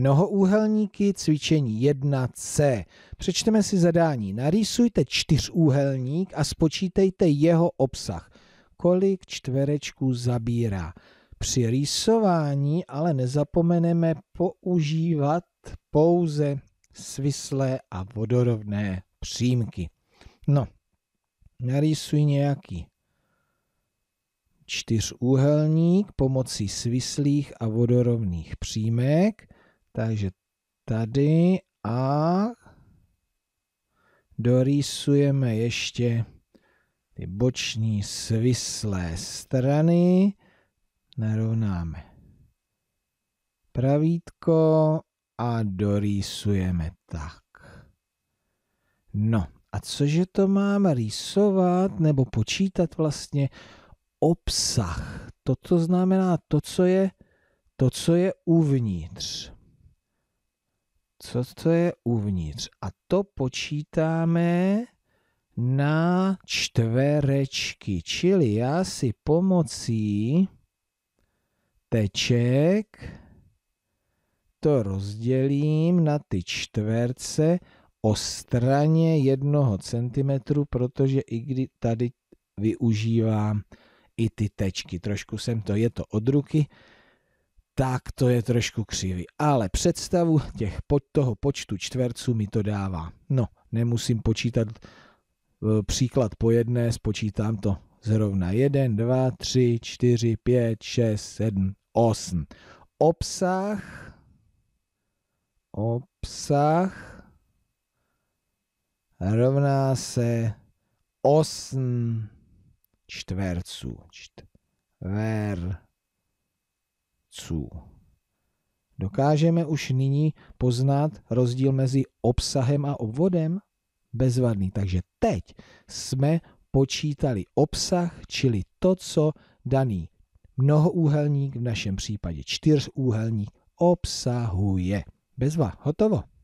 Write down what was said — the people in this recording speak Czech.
Mnohoúhelníky, cvičení 1C. Přečteme si zadání. Narýsujte čtyřúhelník a spočítejte jeho obsah. Kolik čtverečků zabírá. Při rýsování ale nezapomeneme používat pouze svislé a vodorovné přímky. No, narýsuj nějaký čtyřúhelník pomocí svislých a vodorovných přímek takže tady a dorýsujeme ještě ty boční svislé strany. Narovnáme pravítko a dorýsujeme tak. No a cože to mám rýsovat nebo počítat vlastně obsah? Toto znamená to, co je, to, co je uvnitř co to je uvnitř. A to počítáme na čtverečky, čili já si pomocí teček to rozdělím na ty čtverce o straně jednoho centimetru, protože i kdy tady využívám i ty tečky. Trošku jsem to, je to od ruky, tak to je trošku křivý. Ale představu těch pod toho počtu čtverců mi to dává. No, nemusím počítat e, příklad po jedné, spočítám to zrovna 1, 2, 3, 4, 5, 6, 7, 8. Obsah, obsah rovná se 8 čtverců. Čtverců. Efesců. Dokážeme už nyní poznat rozdíl mezi obsahem a obvodem? Bezvadný. Takže teď jsme počítali obsah, čili to, co daný mnohoúhelník, v našem případě čtyřúhelník, obsahuje. Bezva, hotovo.